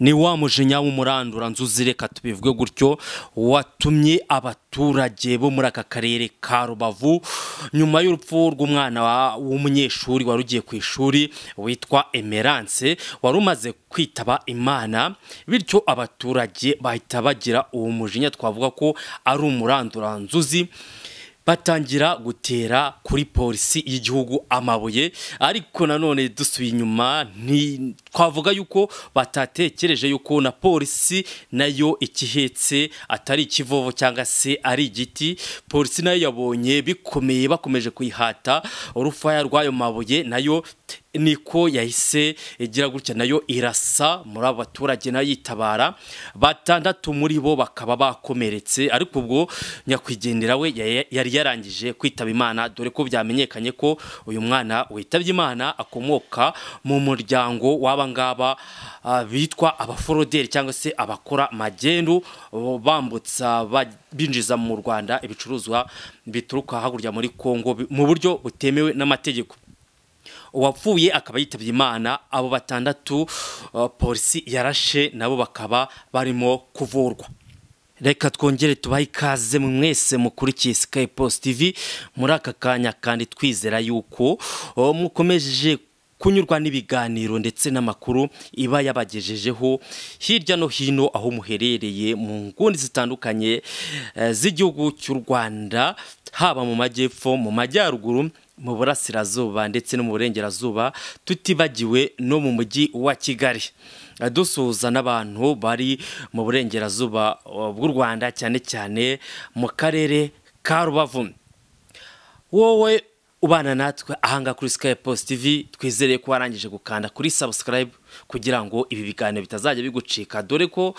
ni wa mujinya w'umurandura nzuzi reka tubivuge gutyo watumye abaturage bo muri aka karere ka rubavu nyuma y'urupfu rw'umwana w'umunyeshuri wari ugiye ku ishuri witwa emerance wari umaze kwitaba imana bityo abaturage bahita bagira uwo mujinya twavuga ko ari umurandura nzuzi batangira gutera kuri polisi y'igihugu amabuye ariko nanone dusubiye inyuma twavuga yuko batatekereje yuko na polisi nayo ikihetse atari ikivovo cyangwa se ari igiti polisi nayo yabonye bikomeye bakomeje kuyihata urufaya rw'ayo mabuye nayo niko yahise igira gutya nayo irasa muri abo baturage nayo yitabara batandatu muri bo bakaba bakomeretse ariko ubwo nyakwigendera we yari yarangije kwitaba imana dore ko byamenyekanye ko uyu mwana witabye imana akomoka mu muryango wabangaba bitwa abaforoderi cyangwa se abakora magendu bambutsa binjiza mu rwanda ibicuruzwa bituruka hakurya muri kongo mu buryo butemewe n'amategeko uwapfuye akaba yitabye imana abo batandatu uh, polisi yarashe nabo bakaba barimo kuvurwa reka twongere tubahe ikaze mwese mukurikiye sky post tv muri aka kanya kandi twizera yuko uh, mukomeje kunyurwa n'ibiganiro ndetse n'amakuru iba yabagejejeho hirya no hino aho muherereye mu nguni zitandukanye uh, z'igihugu cy'u rwanda haba mu majyepfo mu majyaruguru mu burasirazuba ndetse no mu burengerazuba tutibagiwe no mu mujyi wa kigali dusuhuza n'abantu bari mu burengerazuba uh, bw'u rwanda cyane cyane mu karere ka rubavu wowe ubana natwe ahanga kuri sky post tv twizere ko warangije gukanda kuri subscribe kugira ngo ibi biganiro bitazajya bigucika dore ko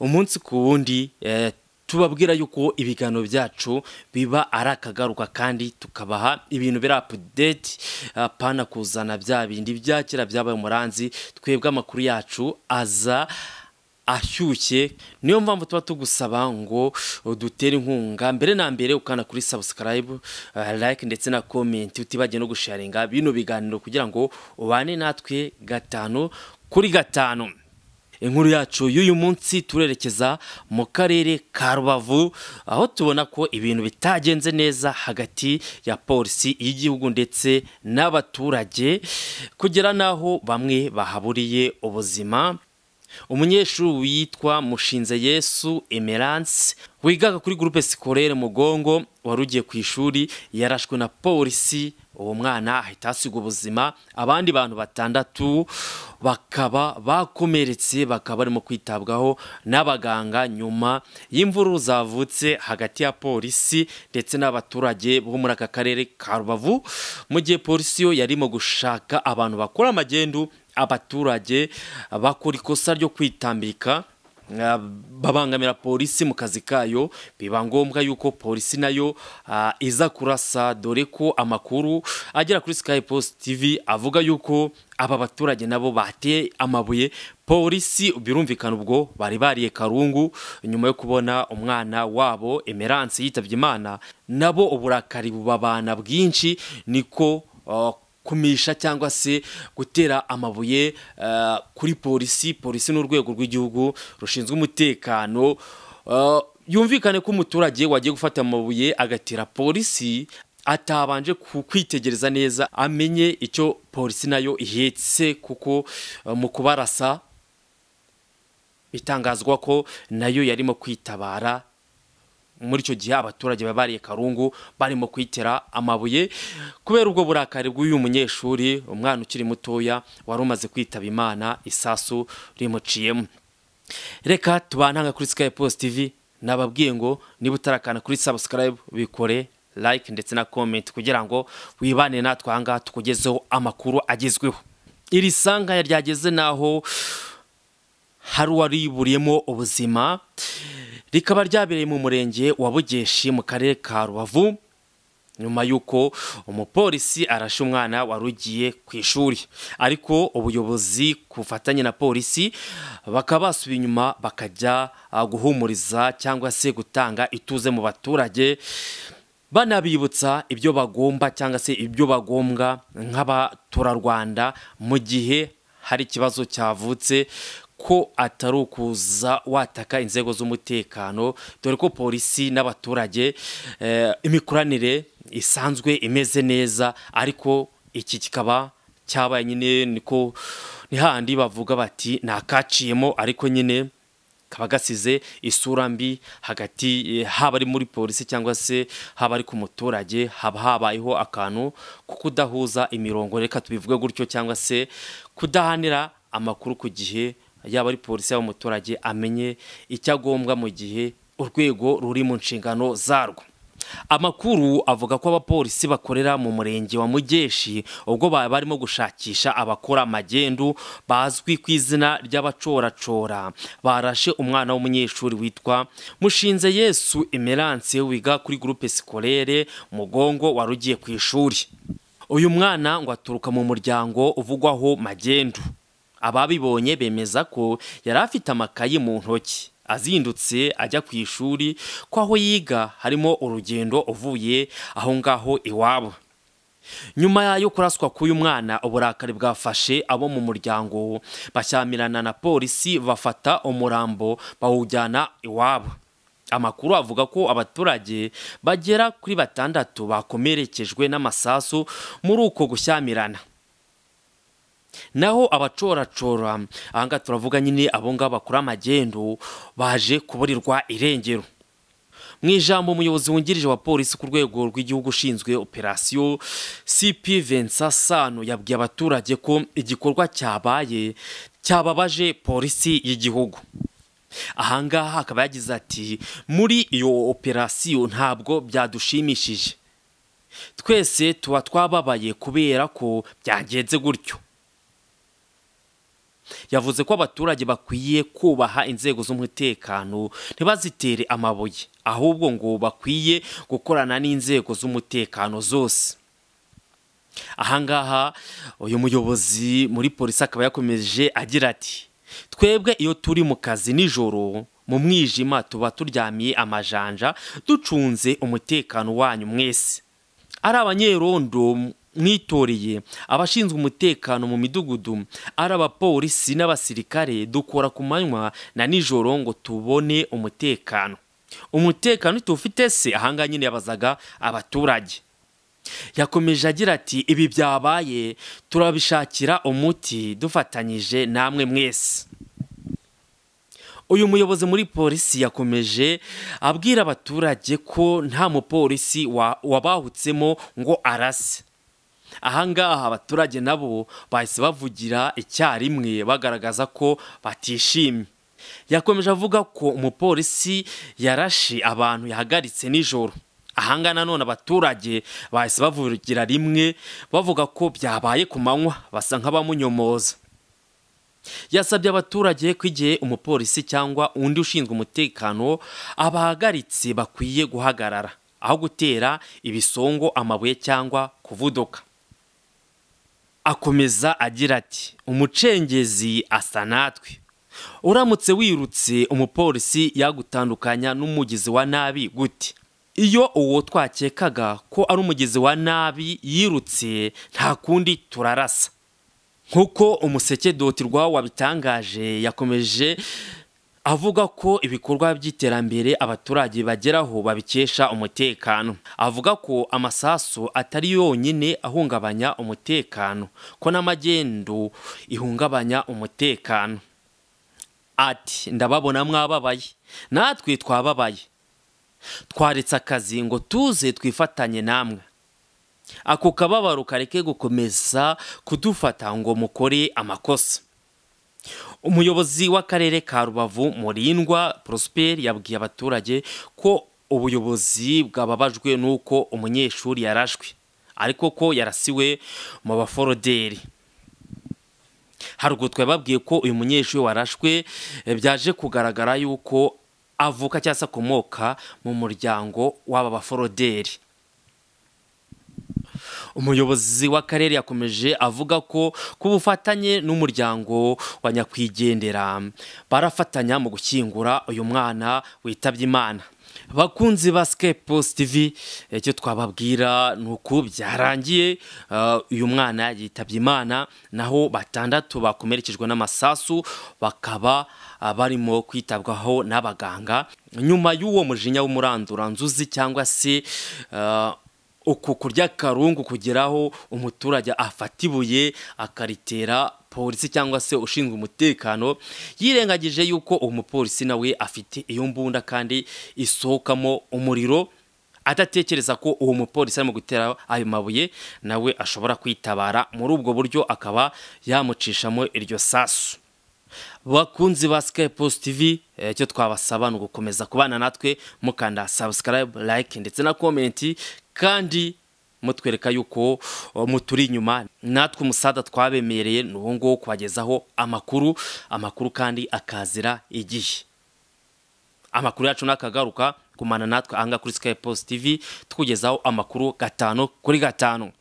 umunsi ku wundi eh, tubabwira yuko ibiganiro byacu biba ari akagaruka kandi tukabaha ibintu biri apudeti uh, apana kuzana bya bindi bya kera byabaye umuranzi twebwe amakuru yacu aza ashyushye niyo mpamvu tuba tugusaba ngo dutere inkunga mbere na mbere ukana kuri sabusikarayibu uh, like ndetse na komenti utibagiye no gusharinga bino biganiro kugira ngo ubane natwe gatanu kuri gatanu inkuru yacu y'uyu munsi turerekeza mu karere ka rubavu aho tubona ko ibintu bitagenze neza hagati ya polisi y'igihugu ndetse n'abaturage kugera n'aho bamwe bahaburiye ubuzima umunyeshuri witwa mushinze yesu emerance wigaga kuri gurupe sikorere mugongo wari ugiye ku ishuri yarashwe na polisi uwo mwana ahita asiga ubuzima abandi bantu batandatu bakaba bakomeretse bakaba barimo kwitabwaho n'abaganga nyuma y'imvururu zavutse hagati ya polisi ndetse n'abaturage bo muri aka karere ka rubavu mu gihe polisi yo yarimo gushaka abantu bakora magendu, abaturage bakora ikosa ryo kwitambika uh, babangamira polisi mu kazi kayo biba ngombwa yuko polisi nayo uh, iza kurasa dore ko amakuru agera kuri Sky Post TV avuga yuko aba baturage nabo bateye amabuye polisi birumvikana ubwo bari bariye karungu nyuma yo kubona umwana wabo emerance yitabye imana nabo uburakari bubabana bwinshi niko uh, kumisha cyangwa se gutera amabuye eh, kuri polisi polisi ni urwego rw'igihugu rushinzwe umutekano eh, yumvikane ko umuturage wagiye gufata amabuye agatera polisi atabanje kwitegereza neza amenye icyo polisi nayo ihetse kuko eh, mu kubarasa bitangazwa ko nayo yarimo kwitabara muri icyo gihe abaturage babariye karungu barimo kwitera amabuye kubera ubwo burakari bw'uyu munyeshuri umwana ukiri mutoya wari umaze kwitaba imana isasu rimuciyemo reka tubananga kuri sky post tv nababwiye ngo niba utarakana kuri subscribe bikore like ndetse na comment kugira ngo wibane natwe ahangaha tukugezeho amakuru agezweho iri sanga ryageze naho hari uwariburiyemo ubuzima rikaba ryabereye mu murenge wa bugeshi mu karere ka rubavu nyuma y'uko umupolisi arashe umwana wari ugiye ku ishuri ariko ubuyobozi ku bufatanye na polisi bakaba basubiye inyuma bakajya ah, guhumuriza cyangwa se gutanga ituze mu baturage banabibutsa ibyo bagomba cyangwa se ibyo bagombwa nk'abaturarwanda mu gihe hari ikibazo cyavutse ko atari ukuza wataka inzego z'umutekano dore ko polisi n'abaturage eh, imikoranire isanzwe imeze neza ariko iki kikaba cyabaye nyine niko ni handi bavuga bati nta ariko nyine kaba gasize isura mbi hagati eh, haba ari muri polisi cyangwa se haba ari ku muturage haba habayeho akantu ko kudahuza imirongo reka tubivuge gutyo cyangwa se kudahanira amakuru ku gihe yaba ari polisi yaba umuturage amenye icyo agombwa mu gihe urwego ruri mu nshingano zarwo amakuru avuga ko abapolisi bakorera mu murenge wa mugeshi ubwo barimo gushakisha abakora magendu bazwi ku izina ry'abacoracora barashe umwana w'umunyeshuri witwa mushinze yesu emerance wiga kuri gurupe sikorere mugongo wari ugiye ku ishuri uyu mwana ngo aturuka mu muryango uvugwaho magendu ababibonye bemeza ko yari afite amakayi mu ntoki azindutse ajya ku ishuri ko aho yiga harimo urugendo uvuye aho ngaho iwabo nyuma yo kuraswa k'uyu mwana uburakari bwafashe abo mu muryango bashyamirana na polisi bafata umurambo bawujyana iwabo amakuru avuga ko abaturage bagera kuri batandatu bakomerekejwe n'amasasu muri uko gushyamirana naho abacoracora ahangaha turavuga nyine abo ngabo bakora amagendo baje kuburirwa irengero mu ijambo umuyobozi wungirije wa polisi ku rwego rw'igihugu ushinzwe operasiyo cp vensa yabwiye abaturage ko igikorwa cyabaye cyababaje polisi y'igihugu ahangaha akaba yagize ati muri iyo operasiyo ntabwo byadushimishije twese tuba twababaye kubera ko byagenze gutyo yavuze ko abaturage bakwiye kubaha inzego z'umutekano ntibazitere amabuye ahubwo ngo bakwiye gukorana n'inzego z'umutekano zose ahangaha uyu muyobozi muri polisi akaba yakomeje agira ati twebwe iyo turi mu kazi nijoro mu mwijima tuba turyamiye amajanja ducunze umutekano wanyu mwese ari abanyerondo mwitoreye abashinzwe umutekano mu midugudu ari abapolisi n'abasirikare dukora ku manywa na nijoro ngo tubone umutekano umutekano tuwufite se ahangaha nyine yabazaga abaturage yakomeje agira ati ibi byabaye turabishakira umuti dufatanyije namwe mwese uyu muyobozi muri polisi yakomeje abwira abaturage ko nta mupolisi wabahutsemo ngo arase ahangaha abaturage nabo bahise bavugira icyarimwe bagaragaza ko batishimye yakomeje avuga ko umupolisi yarashe abantu yahagaritse nijoro ahanga nanone abaturage bahise bavugira rimwe bavuga ko byabaye ku manywa basa nk'abamunyomoza yasabye abaturage ko igihe umupolisi cyangwa undi ushinzwe umutekano abahagaritse bakwiye guhagarara aho gutera ibisongo amabuye cyangwa kuvuduka akomeza agira ati umucengezi asa natwe uramutse wirutse umupolisi yagutandukanya n'umugizi wa nabi gute iyo uwo twakekaga ko ari umugizi wa nabi yirutse nta kundi turarasa nk'uko umuseke dotirwa wabitangaje yakomeje avuga ko ibikorwa by'iterambere abaturage bageraho babikesha umutekano avuga ko amasasu atari yonyine ahungabanya umutekano ko n'amagendo ihungabanya umutekano ati ndababona mwababaye natwe twababaye twaretse akazi ngo tuze twifatanye namwe ako kababaro kareke gukomeza kudufata ngo mukore amakosa umuyobozi w'akarere ka rubavu murindwa Prosper yabwiye abaturage ko ubuyobozi bwababajwe n'uko umunyeshuri yarashwe ariko ko yarasiwe mu baforoderi haruguru twababwiye ko uyu munyeshuri warashwe byaje kugaragara yuko avuka cyangwa se akomoka mu muryango w'aba baforoderi umuyobozi w'akarere yakomeje avuga ko ku bufatanye n'umuryango wa nyakwigendera barafatanya mu gushyingura uyu mwana witabye imana bakunzi ba post TV icyo twababwira ni uku byarangiye uh, uyu mwana yitabye imana naho batandatu bakomerekejwe n'amasasu bakaba uh, barimo kwitabwaho n'abaganga nyuma y'uwo mujinya w'umuranduranzuzi cyangwa se uh, uku kurya karungu kugeraho umuturage afata ibuye akaritera polisi cyangwa se ushinzwe umutekano yirengagije yuko umupolisi nawe afite iyo mbunda kandi isohokamo umuriro adatekereza ko uwo mupolisi arimo gutera ayo mabuye nawe ashobora kwitabara muri ubwo buryo akaba yamucishamo iryo sasu bakunzi ba sky post tv icyo eh, twabasaba ni ugukomeza kubana natwe mukanda subscribe like ndetse na comment kandi mutwereka yuko eh, muturi inyuma natwe umusada twabemereye ni uwo nguwo kubagezaho amakuru amakuru kandi akazira igihe amakuru yacu nakagaruka kumana natwe ahangaha kuri sky post tv tukugezaho amakuru gatanu kuri gatanu